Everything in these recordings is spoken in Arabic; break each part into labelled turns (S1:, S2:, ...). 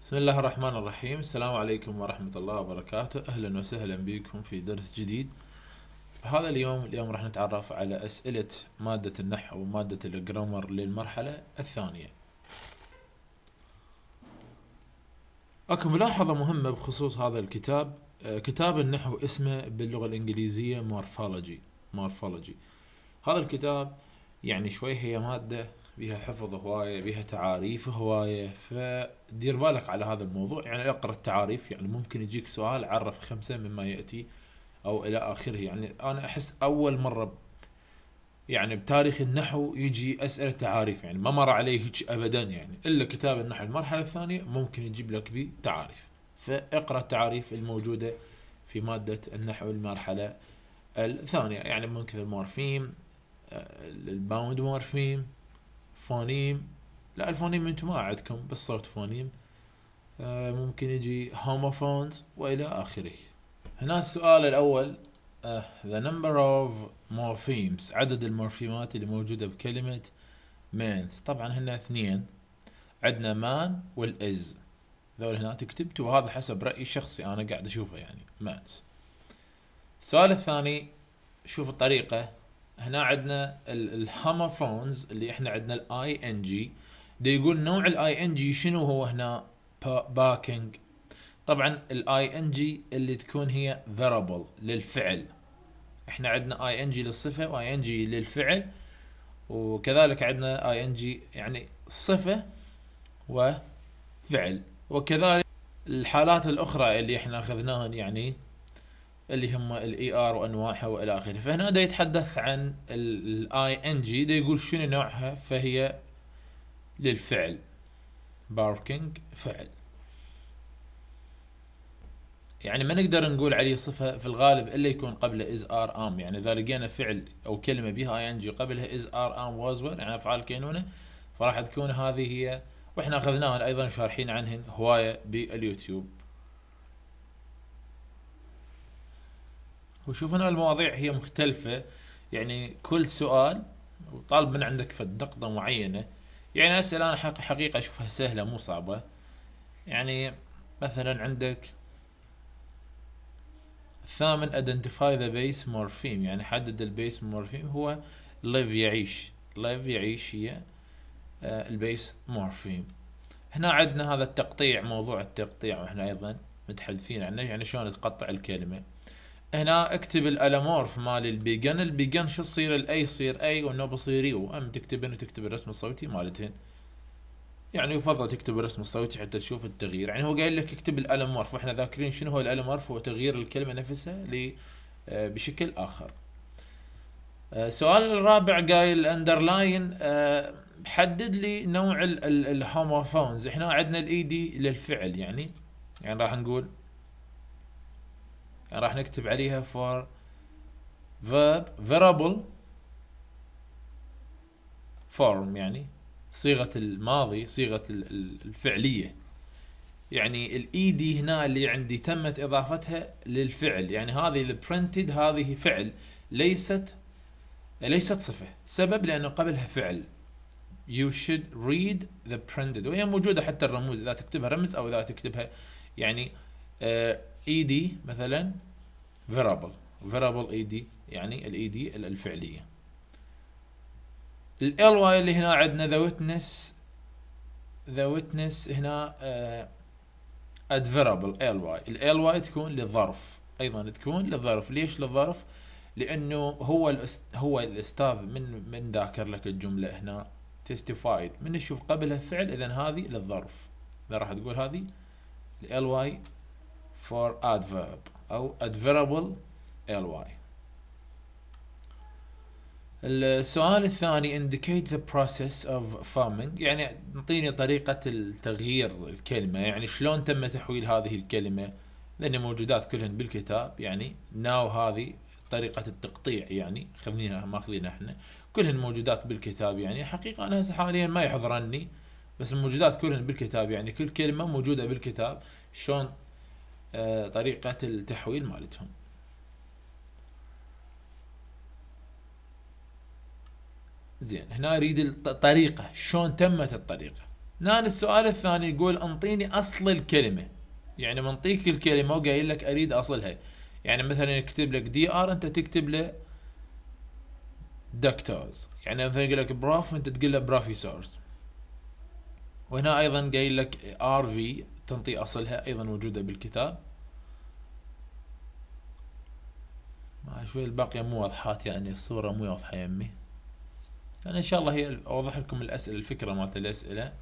S1: بسم الله الرحمن الرحيم السلام عليكم ورحمة الله وبركاته أهلا وسهلا بكم في درس جديد هذا اليوم اليوم راح نتعرف على أسئلة مادة النحو ومادة الجرامر للمرحلة الثانية أكو ملاحظة مهمة بخصوص هذا الكتاب كتاب النحو اسمه باللغة الإنجليزية مورفولوجي مورفولوجي هذا الكتاب يعني شوي هي مادة بيها حفظ هوايه بيها تعاريف هوايه فدير بالك على هذا الموضوع يعني اقرا التعاريف يعني ممكن يجيك سؤال عرف خمسه مما ياتي او الى اخره يعني انا احس اول مره يعني بتاريخ النحو يجي اسئله تعاريف يعني ما مر علي هيك ابدا يعني الا كتاب النحو المرحله الثانيه ممكن يجيب لك بيه تعاريف فاقرا التعاريف الموجوده في ماده النحو المرحله الثانيه يعني ممكن المورفيم آه، الباوند مورفيم فونيم لا الفونيم انتم ما عندكم بس صوت فونيم آه، ممكن يجي هوموفونز والى اخره هنا السؤال الاول آه، the number of morphemes عدد المورفيمات اللي موجوده بكلمه مانس طبعا هنا اثنين عندنا مان والاز ذول هنا تكتبت وهذا حسب رايي الشخصي انا قاعد اشوفه يعني مانس السؤال الثاني شوف الطريقه هنا عندنا الهامافونز اللي احنا عندنا الاي ان جي دي يقول نوع الاي ان جي شنو هو هنا باكينج طبعا الاي ان جي اللي تكون هي فيربل للفعل احنا عندنا اي ان جي للصفه واي ان جي للفعل وكذلك عندنا اي ان جي يعني صفه وفعل وكذلك الحالات الاخرى اللي احنا اخذناها يعني اللي هم الاي ار وانواعها والى اخره فهنا دا يتحدث عن الاي ان جي دا يقول شنو نوعها فهي للفعل باركينج فعل يعني ما نقدر نقول عليه صفه في الغالب الا يكون قبله از ار ام يعني اذا لقينا فعل او كلمه بها اي ان جي قبلها از ار ام واز يعني افعال كينونه فراح تكون هذه هي واحنا أخذناها ايضا شارحين عنهن هوايه باليوتيوب وشوف هنا المواضيع هي مختلفة يعني كل سؤال وطالب من عندك فد نقطة معينة يعني أسئلة أنا حق حقيقة أشوفها سهلة مو صعبة يعني مثلا عندك ثامن identify the base morpheme يعني حدد البيس مورفيم هو live يعيش live يعيش هي آه، البيس مورفيم هنا عندنا هذا التقطيع موضوع التقطيع واحنا ايضا متحدثين عنه يعني شلون تقطع الكلمه هنا اكتب الالمورف مال البيجن البيجن شو تصير الاي يصير اي والنو بصير يو ام تكتبن وتكتب الرسم الصوتي مالتهن يعني يفضل تكتب الرسم الصوتي حتى تشوف التغيير يعني هو قايل لك اكتب الالمورف واحنا ذاكرين شنو هو الالمورف هو تغيير الكلمه نفسها ل آه، بشكل اخر آه، السؤال الرابع قايل اندرلاين آه، حدد لي نوع الهوموفونز احنا عندنا الاي دي e للفعل يعني يعني راح نقول يعني راح نكتب عليها for verb variable form يعني صيغة الماضي صيغة الفعلية يعني الاي دي e هنا اللي عندي تمت اضافتها للفعل يعني هذه البرنتد هذه فعل ليست ليست صفة سبب لأنه قبلها فعل you should read the printed وهي موجودة حتى الرموز إذا تكتبها رمز أو إذا تكتبها يعني آه، اي e دي مثلا فيرابل فيرابل اي دي يعني الاي e دي الفعليه ال واي اللي هنا عندنا ذا ويتنس ذا ويتنس هنا ادفيرابل آه، ال واي ال واي تكون للظرف ايضا تكون للظرف ليش للظرف لانه هو هو الاستاذ من من ذاكر لك الجمله هنا تستيفايد من تشوف قبلها فعل اذا هذه للظرف اذا راح تقول هذه ال واي for adverb أو adverbal ly السؤال الثاني indicate the process of farming يعني اعطيني طريقة التغيير الكلمة يعني شلون تم تحويل هذه الكلمة لأن موجودات كلهن بالكتاب يعني ناو هذه طريقة التقطيع يعني خذنيها ماخذينها احنا كلهن موجودات بالكتاب يعني حقيقة أنا هسه حاليا ما يحضرني بس الموجودات كلهن بالكتاب يعني كل كلمة موجودة بالكتاب شلون آه، طريقة التحويل مالتهم زين هنا اريد الطريقة شلون تمت الطريقة هنا السؤال الثاني يقول انطيني اصل الكلمة يعني منطيك الكلمة وقايل لك اريد اصلها يعني مثلا يكتب لك دي ار انت تكتب له دكتورز يعني مثلا يقول لك براف انت تقول له برافيسورز وهنا ايضا قايل لك ار في تنطي أصلها أيضا موجودة بالكتاب مع شوي الباقية مو واضحات يعني الصورة مو واضحة يمي أنا يعني إن شاء الله هي أوضح لكم الأسئلة الفكرة مالت الأسئلة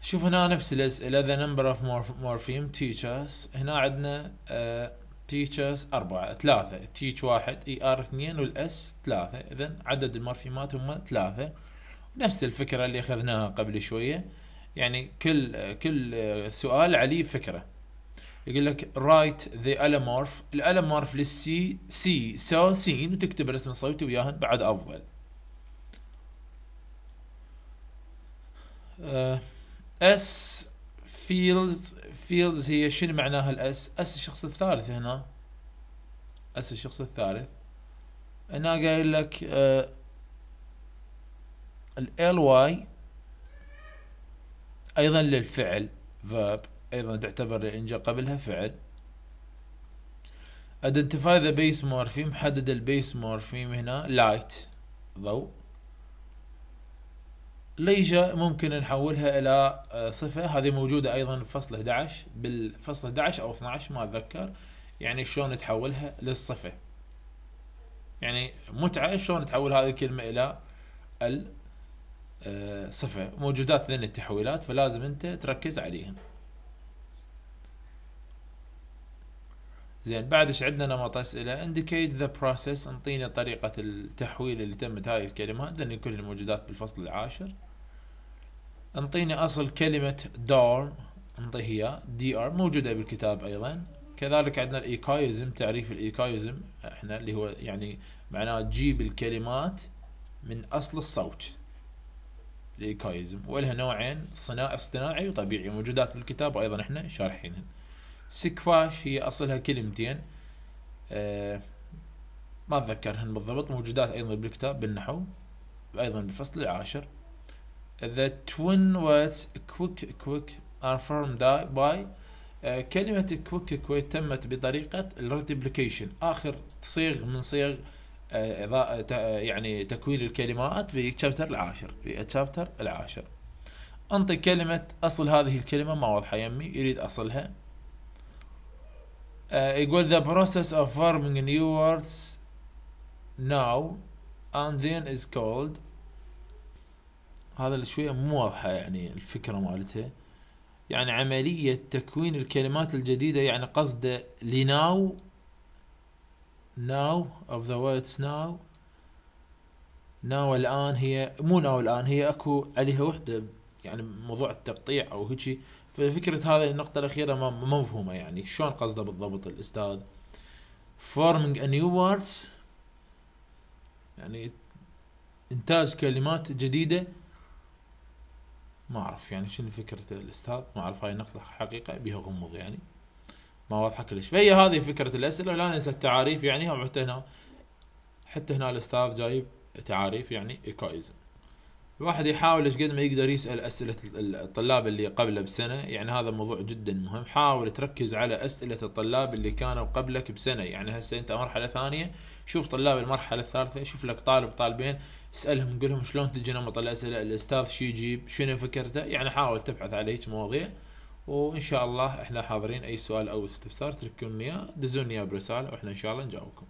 S1: شوف هنا نفس الأسئلة the number of morpheme teachers هنا عندنا uh, teachers أربعة ثلاثة teach واحد اي e ار اثنين والاس ثلاثة إذا عدد المورفيمات هم ثلاثة نفس الفكرة اللي أخذناها قبل شوية يعني كل كل سؤال عليه فكره يقول لك رايت ذا الامورف الالامورف للسي سي سو سين وتكتب الاسم الصوتي وياهن بعد افضل اس فيلز فيلز هي شنو معناها الاس اس الشخص الثالث هنا اس الشخص الثالث هنا قايل لك آه، ال واي ايضا للفعل verb ايضا تعتبر الانجا قبلها فعل identify the base morpheme حدد البيس مورفيم هنا light ضوء ليجا ممكن نحولها الى آه، صفه هذه موجوده ايضا بفصل 11 بالفصل 11 او 12 ما اتذكر يعني شلون تحولها للصفه يعني متعه شلون تحول هذه الكلمه الى صفة موجودات ذن التحويلات فلازم انت تركز عليهم زين بعد ايش عندنا نمط اسئله انديكيت ذا بروسيس انطينا طريقه التحويل اللي تمت هاي الكلمات لان كل الموجودات بالفصل العاشر انطيني اصل كلمه دور انطيه هي دي ار موجوده بالكتاب ايضا كذلك عندنا الايكايزم تعريف الايكايزم احنا اللي هو يعني معناه تجيب الكلمات من اصل الصوت الايكايزم ولها نوعين صناع اصطناعي وطبيعي موجودات بالكتاب وايضا احنا شارحينهن سكواش هي اصلها كلمتين أه ما اتذكرهن بالضبط موجودات ايضا بالكتاب بالنحو ايضا بالفصل العاشر The twin words quick quick are formed by آه، كلمة quick quick تمت بطريقة الريبليكيشن آخر صيغ من صيغ آه، آه، يعني تكوين الكلمات بالشابتر العاشر بالشابتر العاشر انطي كلمة اصل هذه الكلمة ما واضحة يمي يريد اصلها آه، يقول the process of forming new words now and then is called هذا اللي شوية مو واضحة يعني الفكرة مالتها يعني عملية تكوين الكلمات الجديدة يعني قصده لناو now of the words now now الآن هي مو now الآن هي اكو عليها وحدة يعني موضوع التقطيع او هيجي ففكرة هذه النقطة الأخيرة ما مفهومة يعني شلون قصده بالضبط الأستاذ forming a new words يعني إنتاج كلمات جديدة ما أعرف يعني شنو فكرة الأستاذ ما أعرف هاي النقطة حقيقة بيها غمض يعني ما واضحه كلش فهي هذه فكره الاسئله لا ننسى التعاريف يعني هم حتى هنا حتى هنا الاستاذ جايب تعاريف يعني ايكويزم الواحد يحاول ايش قد ما يقدر يسال اسئله الطلاب اللي قبله بسنه يعني هذا موضوع جدا مهم حاول تركز على اسئله الطلاب اللي كانوا قبلك بسنه يعني هسه انت مرحله ثانيه شوف طلاب المرحله الثالثه شوف لك طالب طالبين اسالهم قول لهم شلون تجي نمط الاسئله الاستاذ شو يجيب شنو فكرته يعني حاول تبحث على هيك مواضيع وان شاء الله احنا حاضرين اي سؤال او استفسار تركوني اياه دزوني اياه برساله واحنا ان شاء الله نجاوبكم